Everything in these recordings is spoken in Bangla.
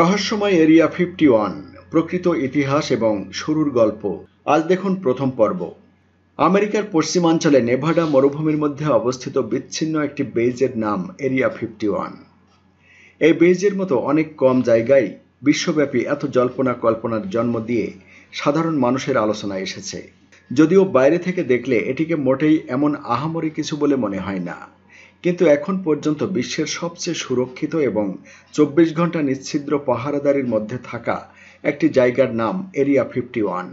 রহস্যময় এরিয়া ফিফটি ওয়ান প্রকৃত ইতিহাস এবং শুরুর গল্প আজ দেখুন প্রথম পর্ব আমেরিকার পশ্চিমাঞ্চলে নেভাডা মরুভূমির মধ্যে অবস্থিত বিচ্ছিন্ন একটি বেজের নাম এরিয়া ফিফটি ওয়ান এই বেজের মতো অনেক কম জায়গায় বিশ্বব্যাপী এত জল্পনা কল্পনার জন্ম দিয়ে সাধারণ মানুষের আলোচনা এসেছে যদিও বাইরে থেকে দেখলে এটিকে মোটেই এমন আহামরি কিছু বলে মনে হয় না কিন্তু এখন পর্যন্ত বিশ্বের সবচেয়ে সুরক্ষিত এবং চব্বিশ ঘন্টা নিচ্ছিদ্র পাহারাদারির মধ্যে থাকা একটি জায়গার নাম area fifty one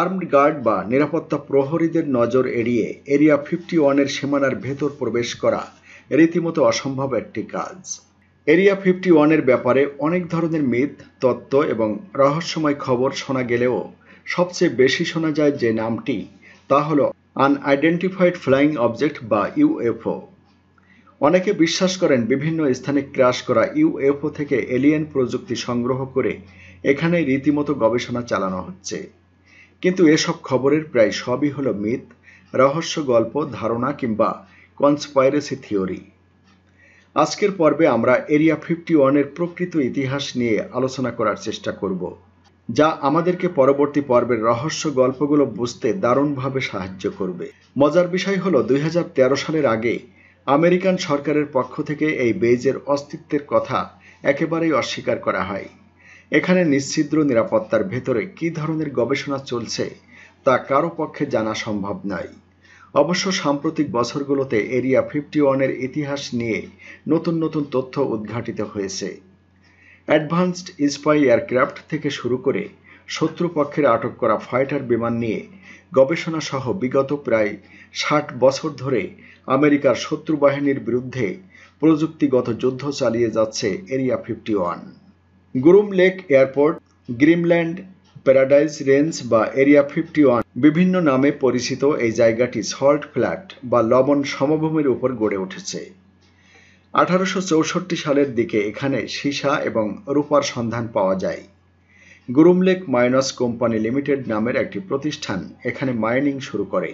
armed guard বা নিরাপত্তা প্রহরীদের নজর এড়িয়ে এরিয়া ফিফটি ওয়ানের সীমানার ভেতর প্রবেশ করা রীতিমতো অসম্ভব একটি কাজ এরিয়া ফিফটি ওয়ানের ব্যাপারে অনেক ধরনের মিথ তত্ত্ব এবং রহস্যময় খবর শোনা গেলেও সবচেয়ে বেশি শোনা যায় যে নামটি তা হল আনআইডেন্টিফাইড ফ্লাইং অবজেক্ট বা ইউএফও অনেকে বিশ্বাস করেন বিভিন্ন স্থানে ক্রাশ করা ইউএফও থেকে এলিয়েন প্রযুক্তি সংগ্রহ করে এখানে রীতিমতো গবেষণা চালানো হচ্ছে কিন্তু এসব খবরের প্রায় সবই হল মিথ রহস্য গল্প ধারণা কিংবা কনসপাইরেসি থিওরি আজকের পর্বে আমরা এরিয়া ফিফটি ওয়ানের প্রকৃত ইতিহাস নিয়ে আলোচনা করার চেষ্টা করব যা আমাদেরকে পরবর্তী পর্বের রহস্য গল্পগুলো বুঝতে দারুণভাবে সাহায্য করবে মজার বিষয় হল দুই সালের আগে আমেরিকান সরকারের পক্ষ থেকে এই বেইজের অস্তিত্বের কথা একেবারেই অস্বীকার করা হয় এখানে নিশ্ছিদ্র নিরাপত্তার ভেতরে কি ধরনের গবেষণা চলছে তা কারো পক্ষে জানা সম্ভব নয় অবশ্য সাম্প্রতিক বছরগুলোতে এরিয়া ফিফটি ওয়ানের ইতিহাস নিয়ে নতুন নতুন তথ্য উদ্ঘাটিত হয়েছে অ্যাডভান্সড স্পাই এয়ারক্রাফট থেকে শুরু করে শত্রুপক্ষের আটক করা ফাইটার বিমান নিয়ে গবেষণা সহ বিগত প্রায় ষাট বছর ধরে আমেরিকার শত্রু বাহিনীর বিরুদ্ধে প্রযুক্তিগত যুদ্ধ চালিয়ে যাচ্ছে area fifty one Groom Lake airport Dreamland Paradise Ranch বা এরিয়া ফিফটি ওয়ান বিভিন্ন নামে পরিচিত এই জায়গাটি সল্ট ফ্ল্যাট বা লবণ সমভূমির উপর গড়ে উঠেছে আঠারোশো সালের দিকে এখানে সীসা এবং রূপার সন্ধান পাওয়া যায় গুরুমলেক মাইনস কোম্পানি লিমিটেড নামের একটি প্রতিষ্ঠান এখানে মাইনিং শুরু করে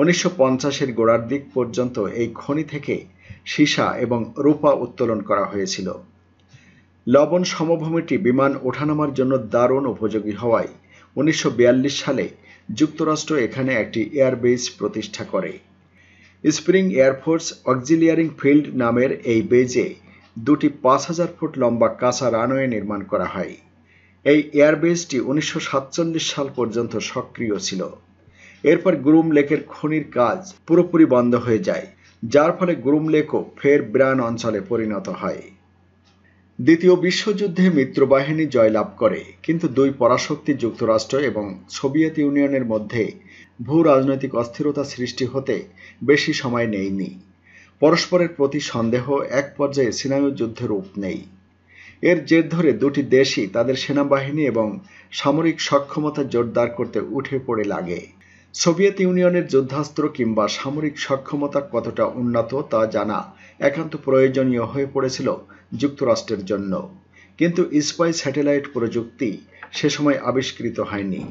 উনিশশো পঞ্চাশের গোড়ার দিক পর্যন্ত এই খনি থেকে সীসা এবং রূপা উত্তোলন করা হয়েছিল লবণ সমভূমিটি বিমান ওঠানামার জন্য দারুণ উপযোগী হওয়ায় উনিশশো সালে যুক্তরাষ্ট্র এখানে একটি এয়ারবেস প্রতিষ্ঠা করে স্প্রিং এয়ারফোর্স অক্সিলিয়ারিং ফিল্ড নামের এই বেজে দুটি পাঁচ হাজার ফুট লম্বা কাঁচা রানওয়ে নির্মাণ করা হয় এই এয়ারবেসটি উনিশশো সাল পর্যন্ত সক্রিয় ছিল এরপর গুরুম লেকের খনির কাজ পুরোপুরি বন্ধ হয়ে যায় যার ফলে গুরুম লেকও ফের ব্রান অঞ্চলে পরিণত হয় দ্বিতীয় বিশ্বযুদ্ধে মিত্রবাহিনী জয়লাভ করে কিন্তু দুই পরাশক্তি যুক্তরাষ্ট্র এবং সোভিয়েত ইউনিয়নের মধ্যে ভূ রাজনৈতিক অস্থিরতা সৃষ্টি হতে বেশি সময় নেয়নি পরস্পরের প্রতি সন্দেহ এক পর্যায়ে সিনায়ু যুদ্ধের রূপ নেই এর জের ধরে দুটি দেশই তাদের সেনাবাহিনী এবং সামরিক সক্ষমতা জোরদার করতে উঠে পড়ে লাগে সোভিয়েত ইউনিয়নের যুদ্ধাস্ত্র কিংবা সামরিক সক্ষমতা কতটা উন্নত তা জানা একান্ত প্রয়োজনীয় হয়ে পড়েছিল যুক্তরাষ্ট্রের জন্য কিন্তু স্পাই স্যাটেলাইট প্রযুক্তি সে সময় আবিষ্কৃত হয়নি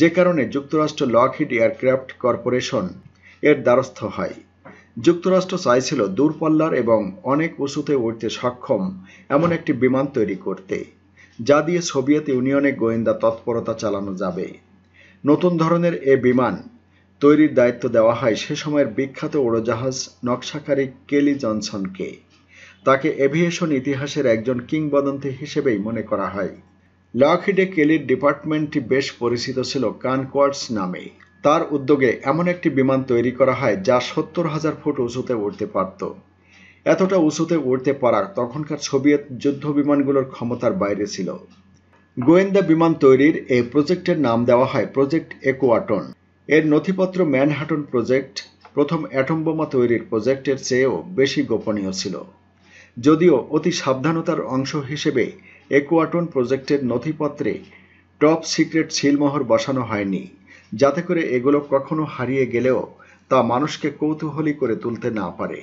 যে কারণে যুক্তরাষ্ট্র লকহিড এয়ারক্রাফট কর্পোরেশন এর দ্বারস্থ হয় যুক্তরাষ্ট্র চাইছিল দূরপাল্লার এবং অনেক উঁচুতে উঠতে সক্ষম এমন একটি বিমান তৈরি করতে যা দিয়ে সোভিয়েত ইউনিয়নে গোয়েন্দা তৎপরতা চালানো যাবে নতুন ধরনের এ বিমান তৈরির দায়িত্ব দেওয়া হয় সে সময়ের বিখ্যাত উড়োজাহাজ নকশাকারী কেলি জনসনকে তাকে এভিয়েশন ইতিহাসের একজন কিংবদন্তি হিসেবেই মনে করা হয় লকহিডে কেলির ডিপার্টমেন্টটি বেশ পরিচিত ছিল কানকোয়ার্টস নামে তার উদ্যোগে এমন একটি বিমান তৈরি করা হয় যা সত্তর হাজার ফুট উঁচুতে উঠতে পারত এতটা উঁচুতে উঠতে পারার তখনকার সোভিয়েত যুদ্ধ বিমানগুলোর ক্ষমতার বাইরে ছিল গোয়েন্দা বিমান তৈরির এই প্রজেক্টের নাম দেওয়া হয় প্রজেক্ট একোয়াটন এর নথিপত্র ম্যানহাটন প্রজেক্ট প্রথম অ্যাটম বোমা তৈরির প্রজেক্টের চেয়েও বেশি গোপনীয় ছিল যদিও অতি সাবধানতার অংশ হিসেবে একোয়াটন প্রজেক্টের নথিপত্রে টপ সিক্রেট সিলমোহর বসানো হয়নি যাতে করে এগুলো কখনো হারিয়ে গেলেও তা মানুষকে কৌতূহলী করে তুলতে না পারে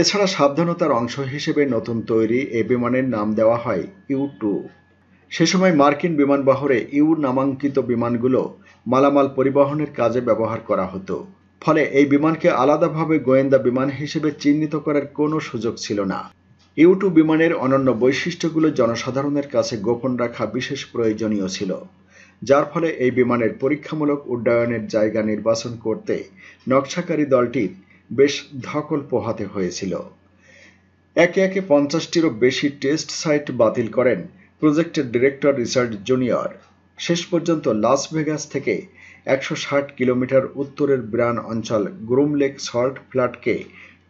এছাড়া সাবধানতার অংশ হিসেবে নতুন তৈরি এ বিমানের নাম দেওয়া হয় ইউ টু সে সময় মার্কিন বিমানবহরে ইউ নামাঙ্কিত বিমানগুলো মালামাল পরিবহনের কাজে ব্যবহার করা হতো ফলে এই বিমানকে আলাদাভাবে গোয়েন্দা বিমান হিসেবে চিহ্নিত করার কোনো সুযোগ ছিল না ইউটু বিমানের অনন্য বৈশিষ্ট্যগুলো জনসাধারণের কাছে গোপন রাখা বিশেষ প্রয়োজনীয় ছিল যার ফলে এই বিমানের পরীক্ষামূলক উড্ডয়নের জায়গা নির্বাচন করতে নকশাকারী দলটির বেশ ধকল পোহাতে হয়েছিল একে একে পঞ্চাশটিরও বেশি টেস্ট সাইট বাতিল করেন প্রজেক্টের ডিরেক্টর রিচার্ড জুনিয়র শেষ পর্যন্ত লাস ভেগাস থেকে একশো কিলোমিটার উত্তরের ব্রান অঞ্চল গ্রুমলেক সল্ট ফ্ল্যাটকে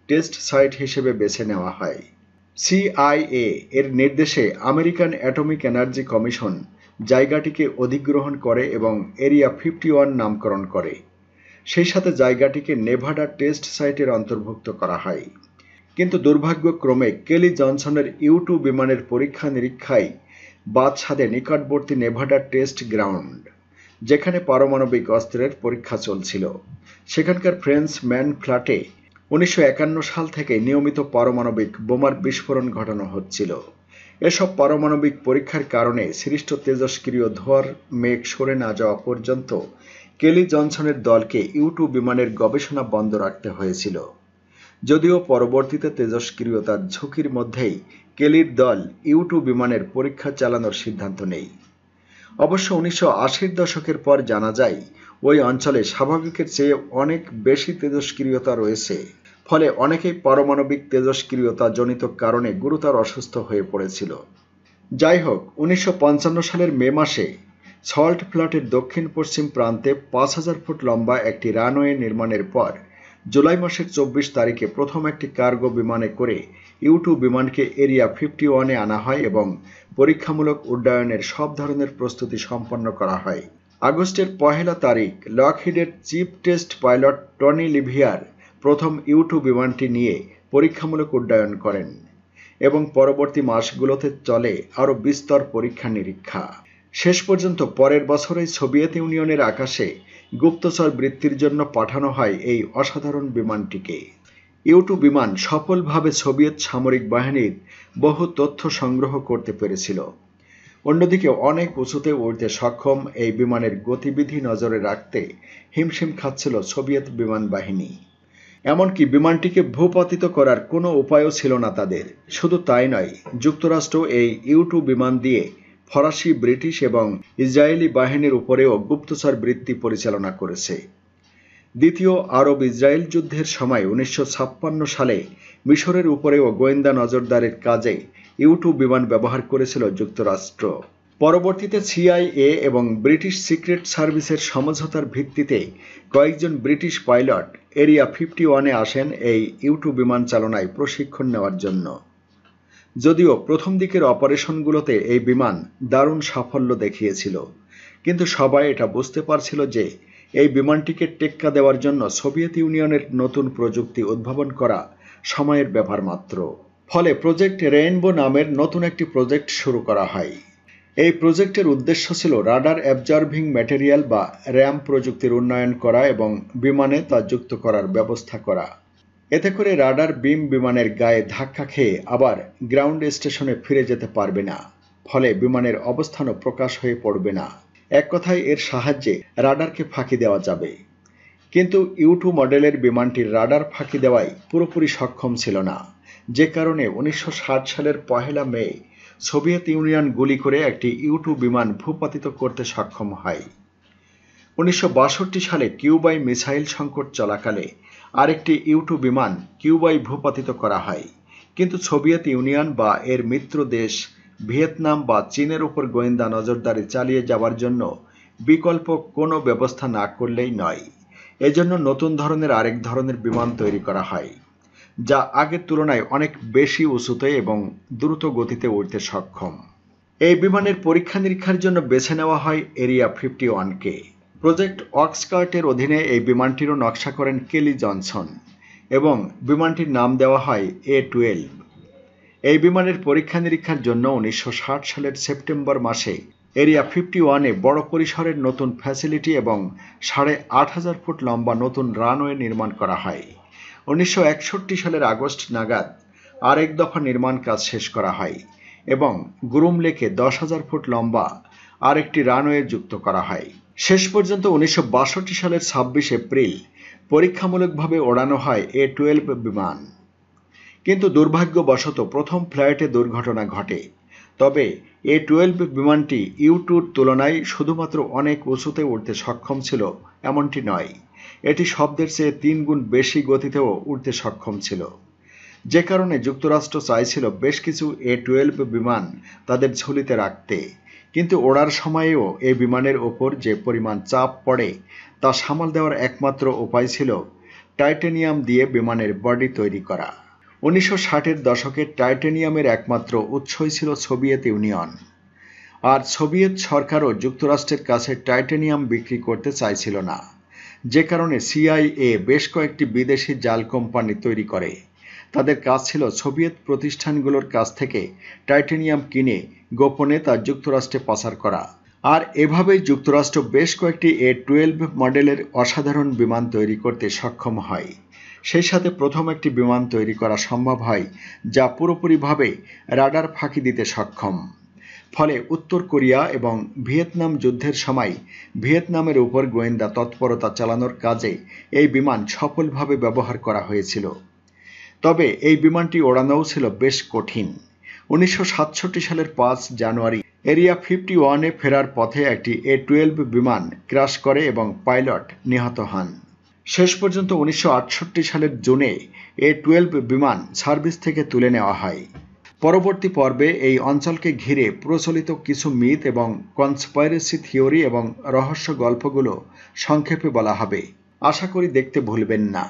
টেস্ট সাইট হিসেবে বেছে নেওয়া হয় সিআইএ এর নির্দেশে আমেরিকান অ্যাটমিক এনার্জি কমিশন জায়গাটিকে অধিগ্রহণ করে এবং এরিয়া ফিফটি ওয়ান নামকরণ করে সেই সাথে জায়গাটিকে নেভাডা টেস্ট সাইটের অন্তর্ভুক্ত করা হয় কিন্তু দুর্ভাগ্যক্রমে কেলি জনসনের ইউটু বিমানের পরীক্ষা নিরীক্ষায় বাদ সাদে নিকটবর্তী নেভাডা টেস্ট গ্রাউন্ড যেখানে পারমাণবিক অস্ত্রের পরীক্ষা চলছিল সেখানকার ফ্রেঞ্চ ম্যান ফ্ল্যাটে উনিশশো সাল থেকে নিয়মিত পারমাণবিক বোমার বিস্ফোরণ ঘটানো হচ্ছিল এসব পারমাণবিক পরীক্ষার কারণে সৃষ্ট তেজস্ক্রিয় ধোয়ার মেঘ সরে না যাওয়া পর্যন্ত কেলি জনসনের দলকে ইউটু বিমানের গবেষণা বন্ধ রাখতে হয়েছিল যদিও পরবর্তীতে তেজস্ক্রিয়তার ঝুঁকির মধ্যেই কেলির দল ইউটু বিমানের পরীক্ষা চালানোর সিদ্ধান্ত নেই অবশ্য উনিশশো দশকের পর জানা যায় ওই অঞ্চলে স্বাভাবিকের চেয়ে অনেক বেশি তেজস্ক্রিয়তা রয়েছে ফলে অনেকেই পারমাণবিক তেজস্ক্রিয়তা জনিত কারণে গুরুতর অসুস্থ হয়ে পড়েছিল যাই হোক উনিশশো সালের মে মাসে সল্ট ফ্ল্যাটের দক্ষিণ পশ্চিম প্রান্তে পাঁচ হাজার ফুট লম্বা একটি রানওয়ে নির্মাণের পর জুলাই মাসের চব্বিশ তারিখে প্রথম একটি কার্গো বিমানে করে ইউটু বিমানকে এরিয়া ফিফটি ওয়ানে আনা হয় এবং পরীক্ষামূলক উড্ডয়নের সব ধরনের প্রস্তুতি সম্পন্ন করা হয় আগস্টের পহেলা তারিখ লকহিডের chief test pilot Tony LeVier প্রথম ইউটু বিমানটি নিয়ে পরীক্ষামূলক উড্ডয়ন করেন এবং পরবর্তী মাসগুলোতে চলে আরও বিস্তর পরীক্ষা নিরীক্ষা শেষ পর্যন্ত পরের বছরে সোভিয়েত ইউনিয়নের আকাশে গুপ্তচর বৃত্তির জন্য পাঠানো হয় এই অসাধারণ বিমানটিকে ইউটু বিমান সফলভাবে সোভিয়েত সামরিক বাহিনীর বহু তথ্য সংগ্রহ করতে পেরেছিল অন্যদিকে অনেক উঁচুতে উড়তে সক্ষম এই বিমানের গতিবিধি নজরে রাখতে হিমশিম খাচ্ছিল সোভিয়েত বিমান বাহিনী এমনকি বিমানটিকে ভূপাতিত করার কোনো উপায়ও ছিল না তাদের শুধু তাই নয় যুক্তরাষ্ট্র এই ইউটু বিমান দিয়ে ফরাসি ব্রিটিশ এবং ইসরায়েলি বাহিনীর উপরেও গুপ্তচর বৃত্তি পরিচালনা করেছে দ্বিতীয় আরব ইসরায়েল যুদ্ধের সময় উনিশশো সালে মিশরের উপরেও গোয়েন্দা নজরদারির কাজে ইউটু বিমান ব্যবহার করেছিল যুক্তরাষ্ট্র পরবর্তীতে সিআইএ এবং ব্রিটিশ সিক্রেট সার্ভিসের সমঝোতার ভিত্তিতে কয়েকজন ব্রিটিশ পাইলট এরিয়া ফিফটি ওয়ানে আসেন এই ইউটু বিমান চালনায় প্রশিক্ষণ নেওয়ার জন্য যদিও প্রথম দিকের অপারেশনগুলোতে এই বিমান দারুণ সাফল্য দেখিয়েছিল কিন্তু সবাই এটা বুঝতে পারছিল যে এই বিমানটিকে টেক্কা দেওয়ার জন্য সোভিয়েত ইউনিয়নের নতুন প্রযুক্তি উদ্ভাবন করা সময়ের ব্যাপার মাত্র ফলে প্রজেক্ট রেইনবো নামের নতুন একটি প্রজেক্ট শুরু করা হয় এই প্রজেক্টের উদ্দেশ্য ছিল রাডার অ্যাবজার্ভিং ম্যাটেরিয়াল বা র্যাম প্রযুক্তির উন্নয়ন করা এবং বিমানে তা যুক্ত করার ব্যবস্থা করা এতে করে রাডার বিম বিমানের গায়ে ধাক্কা খেয়ে আবার গ্রাউন্ড স্টেশনে ফিরে যেতে পারবে না ফলে বিমানের অবস্থানও প্রকাশ হয়ে পড়বে না এক কথায় এর সাহায্যে রাডারকে ফাঁকি দেওয়া যাবে কিন্তু ইউটু মডেলের বিমানটির রাডার ফাঁকি দেওয়াই পুরোপুরি সক্ষম ছিল না যে কারণে উনিশশো সালের পহেলা মে সোভিয়েত ইউনিয়ন গুলি করে একটি ইউটু বিমান ভূপাতিত করতে সক্ষম হয় উনিশশো সালে কিউবায় মিসাইল সংকট চলাকালে আরেকটি ইউটু বিমান কিউবায় ভূপাতিত করা হয় কিন্তু সোভিয়েত ইউনিয়ন বা এর মিত্র দেশ ভিয়েতনাম বা চীনের উপর গোয়েন্দা নজরদারি চালিয়ে যাওয়ার জন্য বিকল্প কোনো ব্যবস্থা না করলেই নয় এজন্য নতুন ধরনের আরেক ধরনের বিমান তৈরি করা হয় যা আগের তুলনায় অনেক বেশি উঁচুতে এবং দ্রুত গতিতে উঠতে সক্ষম এই বিমানের পরীক্ষা নিরীক্ষার জন্য বেছে নেওয়া হয় এরিয়া ফিফটি ওয়ানকে প্রজেক্ট অক্সকার্টের অধীনে এই বিমানটিরও নকশা করেন কেলি জনসন এবং বিমানটির নাম দেওয়া হয় এ টুয়েলভ এই বিমানের পরীক্ষা নিরীক্ষার জন্য উনিশশো সালের সেপ্টেম্বর মাসে এরিয়া ফিফটি ওয়ানে বড় পরিসরের নতুন ফ্যাসিলিটি এবং সাড়ে আট হাজার ফুট লম্বা নতুন রানওয়ে নির্মাণ করা হয় উনিশশো সালের আগস্ট নাগাদ আরেক দফা নির্মাণ কাজ শেষ করা হয় এবং গুরুম লেকে দশ হাজার ফুট লম্বা আরেকটি রানওয়ে যুক্ত করা হয় শেষ পর্যন্ত উনিশশো সালের ছাব্বিশ এপ্রিল পরীক্ষামূলকভাবে ওড়ানো হয় এ টুয়েলভ বিমান কিন্তু দুর্ভাগ্যবশত প্রথম ফ্লাইটে দুর্ঘটনা ঘটে তবে এ টুয়েলভ বিমানটি ইউটুর তুলনায় শুধুমাত্র অনেক উঁচুতে উঠতে সক্ষম ছিল এমনটি নয় এটি শব্দের চেয়ে তিন গুণ বেশি গতিতেও উঠতে সক্ষম ছিল যে কারণে যুক্তরাষ্ট্র চাইছিল বেশ কিছু এ টুয়েলভ বিমান তাদের ঝুলিতে রাখতে কিন্তু ওড়ার সময়েও এই বিমানের ওপর যে পরিমাণ চাপ পড়ে তা সামাল দেওয়ার একমাত্র উপায় ছিল টাইটেনিয়াম দিয়ে বিমানের বডি তৈরি করা উনিশশো ষাটের দশকে টাইটেনিয়ামের একমাত্র উৎসই ছিল সোভিয়েত ইউনিয়ন আর সোভিয়েত সরকারও যুক্তরাষ্ট্রের কাছে টাইটেনিয়াম বিক্রি করতে চাইছিল না যে কারণে সিআইএ বেশ কয়েকটি বিদেশি জাল কোম্পানি তৈরি করে তাদের কাজ ছিল সোভিয়েত প্রতিষ্ঠানগুলোর কাছ থেকে টাইটেনিয়াম কিনে গোপনে তা যুক্তরাষ্ট্রে পাচার করা আর এভাবেই যুক্তরাষ্ট্র বেশ কয়েকটি এ টুয়েলভ মডেলের অসাধারণ বিমান তৈরি করতে সক্ষম হয় সেই সাথে প্রথম একটি বিমান তৈরি করা সম্ভব হয় যা পুরোপুরিভাবে রাডার ফাঁকি দিতে সক্ষম ফলে উত্তর কোরিয়া এবং ভিয়েতনাম যুদ্ধের সময় ভিয়েতনামের উপর গোয়েন্দা তৎপরতা চালানোর কাজে এই বিমান সফলভাবে ব্যবহার করা হয়েছিল তবে এই বিমানটি ওড়ানোও ছিল বেশ কঠিন উনিশশো সালের পাঁচ জানুয়ারি এরিয়া ফিফটি ওয়ানে ফেরার পথে একটি এ টুয়েলভ বিমান ক্রাশ করে এবং পাইলট নিহত হন শেষ পর্যন্ত উনিশশো সালের জুনে এ টুয়েলভ বিমান সার্ভিস থেকে তুলে নেওয়া হয় পরবর্তী পর্বে এই অঞ্চলকে ঘিরে প্রচলিত কিছু মিথ এবং কনসপাইরেসি থিওরি এবং রহস্য গল্পগুলো সংক্ষেপে বলা হবে আশা করি দেখতে ভুলবেন না